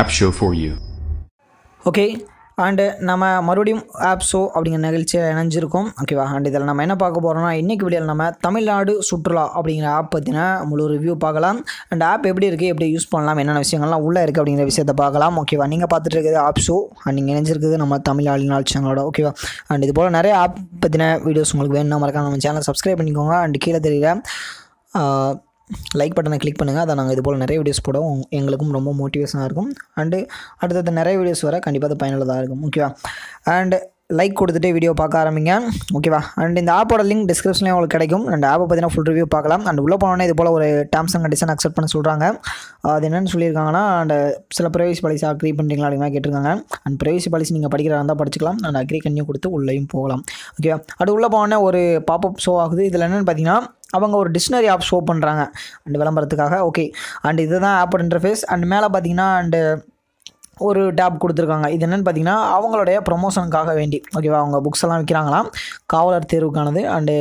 app show for you okay and நம்ம மறுபடியும் app show அப்படிங்கிற நிகழ்ச்சியில் இணைஞ்சிருக்கோம் ஓகேவா அண்ட் இதில் நம்ம என்ன பார்க்க போகிறோம்னா இன்றைக்கி வீடியோவில் நம்ம தமிழ்நாடு சுற்றுலா அப்படிங்கிற ஆப் பற்றின முழு ரிவ்யூ பார்க்கலாம் அண்ட் ஆப் எப்படி இருக்குது எப்படி யூஸ் பண்ணலாம் என்னென்ன விஷயங்கள்லாம் உள்ளே இருக்குது அப்படிங்கிற விஷயத்தை பார்க்கலாம் ஓகேவா நீங்கள் பார்த்துட்டு இருக்கிறது ஆப் ஷோ அண்ட் நீங்கள் இணைஞ்சிருக்கிறது நம்ம தமிழ் ஆளுநாள் சேனலோட ஓகேவா அண்ட் இது போல் நிறைய ஆப் பற்றின வீடியோஸ் உங்களுக்கு வேணும் மறக்காம நம்ம சேனலை சப்ஸ்கிரைப் பண்ணிக்கோங்க அண்ட் கீழே தெரியுற லைக் பட்டனை கிளிக் பண்ணுங்கள் அதை நாங்கள் இது போல் நிறைய வீடியோஸ் போடவும் எங்களுக்கும் ரொம்ப மோட்டிவேஷனாக இருக்கும் அண்டு அடுத்தது நிறைய வீடியோஸ் வர கண்டிப்பாக அது பயனுள்ளதாக இருக்கும் ஓகேவா அண்டு லைக் கொடுத்துட்டு வீடியோ பார்க்க ஆரம்பிங்க ஓகேவா அண்ட் இந்த ஆப்போட லிங்க் டிஸ்கிரிப்ஷனில் உங்களுக்கு கிடைக்கும் அண்ட் ஆப்பை பார்த்தீங்கன்னா ஃபுல் ரிவ்யூ பார்க்கலாம் அண்ட் உள்ளே போனோன்னே இது போல் ஒரு டேம்ஸ் அண்ட் கண்டிஷன் அக்செப்ட் பண்ண சொல்கிறாங்க அது என்னென்னு சொல்லியிருக்காங்கன்னா அண்ட் சில ப்ரைவேசி பாலிசி அக்ரி பண்ணுறீங்களா அப்படின்னு கேட்டிருக்காங்க அண்ட் ப்ரைவேசி பாலிசி நீங்கள் படிக்கிறதா இருந்தால் படிச்சுக்கலாம் அண்ட் அக்ரி கண்ணியும் கொடுத்து உள்ளேயும் போகலாம் ஓகேவா அடுத்து உள்ளே போனோன்னே ஒரு பாப்பப் ஷோ ஆகுது இதில் என்னென்னு பார்த்தீங்கன்னா அவங்க ஒரு டிக்ஷனரி ஆப் ஷோ பண்ணுறாங்க அண்ட் விளம்பரத்துக்காக ஓகே அண்ட் இதுதான் ஆப் இன்டர்ஃபேஸ் அண்ட் மேலே பார்த்தீங்கன்னா அண்டு ஒரு டேப் கொடுத்துருக்காங்க இது என்னென்னு பார்த்தீங்கன்னா அவங்களுடைய ப்ரொமோஷனுக்காக வேண்டி ஓகேவா அவங்க புக்ஸ் எல்லாம் விற்கிறாங்களாம் காவலர் தேர்வுக்கானது அண்டு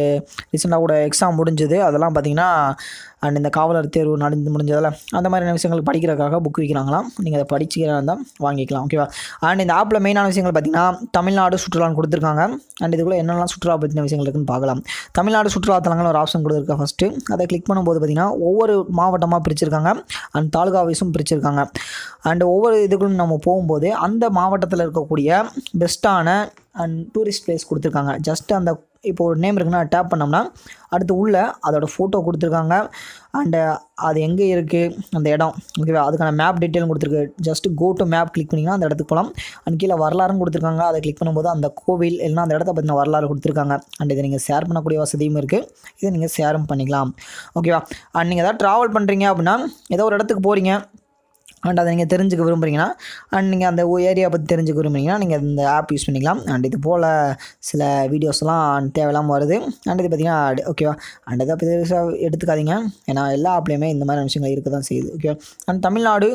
ரீசெண்டாக கூட எக்ஸாம் முடிஞ்சது அதெல்லாம் பார்த்தீங்கன்னா அண்ட் இந்த காவலர் தேர்வு நடந்து முடிஞ்சதில் அந்த மாதிரியான விஷயங்கள் படிக்கிறதுக்காக புக் விற்கிறாங்களாம் நீங்கள் அதை படிச்சுக்கிறதா இருந்தால் வாங்கிக்கலாம் ஓகேவா அண்ட் இந்த ஆப்பில் மெயினான விஷயங்கள் பார்த்திங்கன்னா தமிழ்நாடு சுற்றுலான்னு கொடுத்துருக்காங்க அண்ட் இதுக்குள்ளே என்னென்ன சுற்றுலா பற்றின விஷயங்கள் இருக்குன்னு பார்க்கலாம் தமிழ்நாடு சுற்றுலா தலங்கள் ஒரு ஆப்ஷன் கொடுத்துருக்கா ஃபஸ்ட்டு அதை கிளிக் பண்ணும்போது பார்த்திங்கன்னா ஒவ்வொரு மாவட்டமாக பிரிச்சிருக்காங்க அண்ட் தாலுகா வயசும் பிரிச்சிருக்காங்க அண்ட் ஒவ்வொரு இதுக்கும் நம்ம போகும்போது அந்த மாவட்டத்தில் இருக்கக்கூடிய பெஸ்ட்டான அண்ட் டூரிஸ்ட் பிளேஸ் கொடுத்துருக்காங்க ஜஸ்ட் அந்த இப்போ ஒரு நேம் இருக்குன்னா டேப் பண்ணோம்னா அடுத்து உள்ளே அதோட ஃபோட்டோ கொடுத்துருக்காங்க அண்டு அது எங்கே இருக்குது அந்த இடம் ஓகேவா அதுக்கான மேப் டீட்டெயிலும் கொடுத்துருக்கு just go to map click பண்ணிங்கன்னா அந்த இடத்துக்கு போகலாம் அண்ட் கீழே வரலாறும் கொடுத்துருக்காங்க அதை கிளிக் பண்ணும்போது அந்த கோவில் இல்லைனா அந்த இடத்த பற்றின வரலாறு கொடுத்துருக்காங்க அண்ட் இதை நீங்கள் ஷேர் பண்ணக்கூடிய வசதியும் இருக்குது இதை நீங்கள் ஷேரும் பண்ணிக்கலாம் ஓகேவா அண்ட் நீங்கள் எதாவது ட்ராவல் பண்ணுறீங்க அப்படின்னா ஏதோ ஒரு இடத்துக்கு போகிறீங்க அண்ட் அதை நீங்கள் தெரிஞ்சுக்க விரும்புகிறீங்கன்னா அண்ட் நீங்கள் அந்த ஏரியா பற்றி தெரிஞ்சுக்க விரும்புகிறீங்கன்னா நீங்கள் இந்த ஆப் யூஸ் பண்ணிக்கலாம் அண்ட் இது போல் சில வீடியோஸ்லாம் தேவையில்லாமல் வருது அண்ட் இது பார்த்திங்கன்னா ஓகேவா அண்ட் இதை பெருசாக எடுத்துக்காதீங்க ஏன்னா எல்லா ஆப்லேயுமே இந்த மாதிரி விஷயங்கள் இருக்க தான் செய்யுது ஓகே அண்ட் தமிழ்நாடு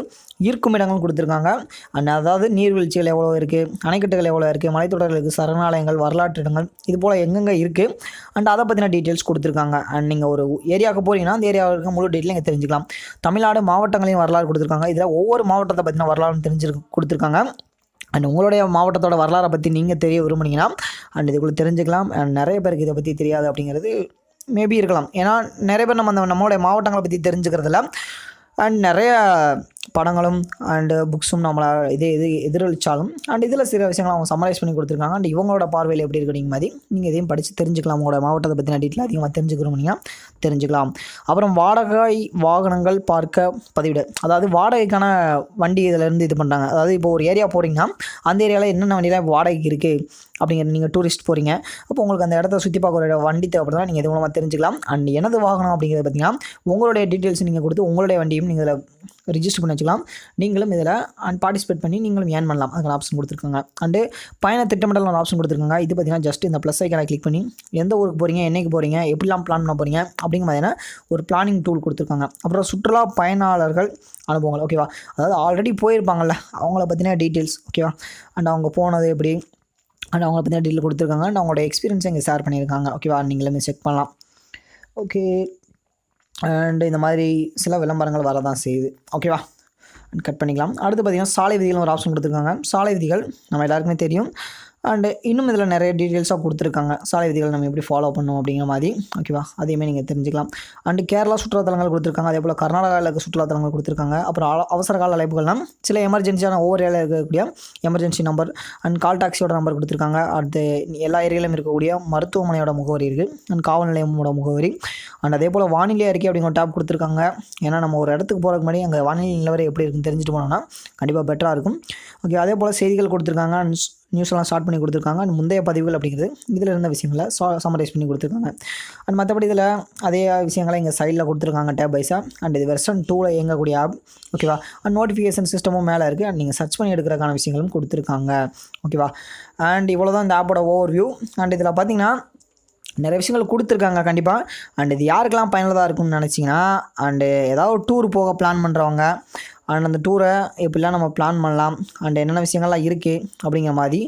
ஈர்க்கும் இடங்கள் கொடுத்துருக்காங்க அண்ட் அதாவது நீர்வீழ்ச்சிகள் எவ்வளோ இருக்குது அணைக்கட்டுகள் எவ்வளோ இருக்குது மலைத்தொடர்கள் இருக்குது சரணாலயங்கள் வரலாற்று இடங்கள் இது போல் எங்கெங்கே இருக்குது அண்ட் அதை பற்றின டீட்டெயில்ஸ் கொடுத்துருக்காங்க அண்ட் நீங்கள் ஒரு ஏரியாவுக்கு போகிறீங்கன்னா அந்த ஏரியாவுக்கு முழு டீட்டெயில் நீங்கள் தெரிஞ்சுக்கலாம் தமிழ்நாடு மாவட்டங்களையும் வரலாறு கொடுத்துருக்காங்க இதில் ஒவ்வொரு மாவட்டத்தை பற்றின வரலாறுன்னு தெரிஞ்சிருக்கு கொடுத்துருக்காங்க அண்ட் உங்களுடைய மாவட்டத்தோட வரலாறை பற்றி நீங்கள் தெரிய விரும்புனீங்கன்னா அண்ட் இதுக்குள்ளே தெரிஞ்சுக்கலாம் அண்ட் நிறைய பேருக்கு இதை பற்றி தெரியாது அப்படிங்கிறது மேபி இருக்கலாம் ஏன்னா நிறைய பேர் நம்ம அந்த நம்மளுடைய மாவட்டங்களை பற்றி தெரிஞ்சுக்கிறதுல அண்ட் நிறையா படங்களும் அண்டு புக்ஸும் நம்மளை இது இது எதிரொலித்தாலும் அண்ட் இதில் சில விஷயங்கள் அவங்க சமரைஸ் பண்ணி கொடுத்துருக்காங்க அண்ட் இவங்களோட பார்வையில் எப்படி இருக்கிறீங்க மாதிரி நீங்கள் இதையும் படித்து தெரிஞ்சுக்கலாம் உங்களோட மாவட்டத்தை பற்றின டீட்டில் அதிகமாக நீங்கள் தெரிஞ்சுக்கலாம் அப்புறம் வாடகை வாகனங்கள் பார்க்க பதிவிட அதாவது வாடகைக்கான வண்டி இதிலேருந்து இது பண்ணுறாங்க அதாவது இப்போ ஒரு ஏரியா போகிறீங்கன்னா அந்த ஏரியாவில் என்னென்ன வண்டியெலாம் வாடகைக்கு இருக்குது அப்படிங்கிற நீங்கள் டூரிஸ்ட் போகிறீங்க அப்போ உங்களுக்கு அந்த இடத்த சுற்றி பார்க்க வண்டி தேவைப்படுதா நீங்கள் இது மூலமாக தெரிஞ்சுக்கலாம் அண்ட் எனது வாகனம் அப்படிங்கிறது பார்த்திங்கன்னா உங்களுடைய டீட்டெயில்ஸ் நீங்கள் கொடுத்து உங்களுடைய வண்டியும் நீங்கள் இதில் ரிஜிஸ்டர் பண்ணி வச்சுக்கலாம் நீங்களும் இதில் அண்ட் பார்ட்டிசிபேட் பண்ணி நீங்களும் ஏன் பண்ணலாம் அதுக்கான ஆப்ஷன் கொடுத்துருக்காங்க அண்டு பயண திட்டமிடல் ஒரு ஆப்ஷன் கொடுத்துருக்காங்க இது பார்த்திங்கன்னா ஜஸ்ட் இந்த ப்ளஸ் ஐக்கான கிளிக் பண்ணி எந்த ஊருக்கு போகிறீங்க என்றைக்கு போகிறீங்க எப்படிலாம் பிளான் பண்ண போகிறீங்க அப்படிங்கிற மாதிரியான ஒரு பிளானிங் டூல் கொடுத்துருக்காங்க அப்புறம் சுற்றுலா பயனாளர்கள் அனுபவங்கள் ஓகேவா அதாவது ஆல்ரெடி போயிருப்பாங்கள்ல அவங்கள பற்றின டீட்டெயில்ஸ் ஓகேவா அண்ட் அவங்க போனது எப்படி அண்ட் அவங்கள பற்றி டீல் கொடுத்துருக்காங்க அண்ட் அவங்களோட எக்ஸ்பீரியன்ஸ் இங்கே ஷேர் பண்ணியிருக்காங்க ஓகேவா நீங்களுமே செக் பண்ணலாம் ஓகே அண்ட் இந்த மாதிரி சில விளம்பரங்கள் வர தான் செய்யுது ஓகேவா அண்ட் கட் பண்ணிக்கலாம் அடுத்து பார்த்திங்கன்னா சாலை விதிகள் ஒரு ஆப்ஷன் கொடுத்துருக்காங்க சாலை விதிகள் நம்ம எல்லாருக்குமே தெரியும் அண்டு இன்னும் இதில் நிறைய டீட்டெயில்ஸாக கொடுத்துருக்காங்க சாலை விதிகள் நம்ம எப்படி ஃபாலோ பண்ணணும் அப்படிங்கிற மாதிரி ஓகேவா அதையுமே நீங்கள் தெரிஞ்சுக்கலாம் அண்டு கேரளா சுற்றுலாத்தலங்கள் கொடுத்துருக்காங்க அதே போல் கர்நாடகாவில் இருக்க சுற்றுலாத்தலங்கள் கொடுத்துருக்காங்க அப்புறம் அவசர கால அழைப்புகள்லாம் சில எமர்ஜென்சியான ஒவ்வொரு ஏரியாவில் இருக்கக்கூடிய எமர்ஜென்சி நம்பர் அண்ட் கால் டாக்ஸியோட நம்பர் கொடுத்துருக்காங்க அடுத்து எல்லா ஏரியாலும் இருக்கக்கூடிய மருத்துவமனையோட முகவரி இருக்குது அண்ட் காவல் நிலையமோட முகவரி அண்ட் அதே போல் வானிலை அறிக்கை அப்படிங்கிற டேப் கொடுத்துருக்காங்க ஏன்னா நம்ம ஒரு இடத்துக்கு போகிறதுக்கு முன்னாடி அங்கே வானிலை நிலவரம் எப்படி இருக்குன்னு தெரிஞ்சுட்டு போனோம்னா கண்டிப்பாக பெட்டராக இருக்கும் ஓகே அதே போல் செய்திகள் கொடுத்துருக்காங்க அண்ட் நியூஸ்லாம் ஸ்டார்ட் பண்ணி கொடுத்துருக்காங்க அண்ட் முந்தைய பதிவுகள் அப்படிங்கிறது இதில் இருந்த விஷயங்களை சா சமரைஸ் பண்ணி கொடுத்துருக்காங்க அண்ட் மற்றபடி இதில் அதே விஷயங்களை இங்கே சைடில் கொடுத்துருக்காங்க டேப் பைஸாக அண்ட் இது வெர்ஷன் டூவில் இயங்கக்கூடிய ஆப் ஓகேவா அண்ட் நோட்டிஃபிகேஷன் சிஸ்டமும் மேலே இருக்குது அண்ட் நீங்கள் சர்ச் பண்ணி எடுக்கிறக்கான விஷயங்களும் கொடுத்துருக்காங்க ஓகேவா அண்ட் இவ்வளோ தான் இந்த ஆப்போட ஓவர் வியூ அண்ட் இதில் பார்த்தீங்கன்னா நிறைய விஷயங்கள் கொடுத்துருக்காங்க கண்டிப்பாக அண்ட் இது யாருக்கெல்லாம் பயனுள்ளதாக இருக்கும்னு நினச்சிங்கன்னா அண்டு ஏதாவது ஒரு டூர் போக பிளான் பண்ணுறவங்க அண்ட் அந்த டூரை எப்படிலாம் நம்ம பிளான் பண்ணலாம் அண்ட் என்னென்ன விஷயங்கள்லாம் இருக்குது அப்படிங்கிற மாதிரி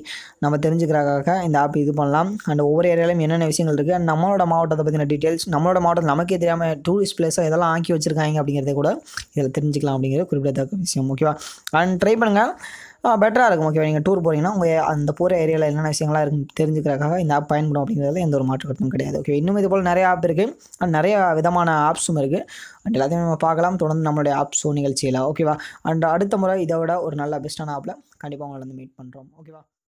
நம்ம தெரிஞ்சுக்கிறக்காக இந்த ஆப் இது பண்ணலாம் அண்ட் ஒவ்வொரு ஏரியாலையும் என்னென்ன விஷயங்கள் இருக்குது அண்ட் நம்மளோட மாவட்டத்தை பற்றின டீட்டெயில்ஸ் நம்மளோட மாவட்டத்தில் நமக்கே தெரியாமல் டூரிஸ்ட் பிளேஸாக இதெல்லாம் ஆக்கி வச்சுருக்காங்க அப்படிங்கிறத கூட இதில் தெரிஞ்சுக்கலாம் அப்படிங்கிற குறிப்பிடத்தக்க விஷயம் ஓகேவா அண்ட் ட்ரை பண்ணுங்கள் பெட்டராக இருக்கும் ஓகேவா நீங்கள் டூர் போகிறீங்கன்னா உங்கள் அந்த போகிற ஏரியாவில் என்னென்ன விஷயங்களாக இருக்குன்னு தெரிஞ்சுக்கிறக்காக இந்த ஆப் பயன்படும் அப்படிங்கிறதுல எந்த ஒரு மாற்று கருத்தும் கிடையாது ஓகே இன்னும் இது போல் நிறைய ஆப் இருக்குது நிறைய விதமான ஆப்ஸும் இருக்குது அண்ட் எல்லாத்தையும் நம்ம பார்க்கலாம் தொடர்ந்து நம்மளுடைய ஆப்ஸும் நிகழ்ச்சியில் ஓகேவா அண்ட் அடுத்த முறை இதை விட ஒரு நல்ல பெஸ்ட்டான ஆப்பில் கண்டிப்பாக உங்களை வந்து மீட் பண்ணுறோம் ஓகேவா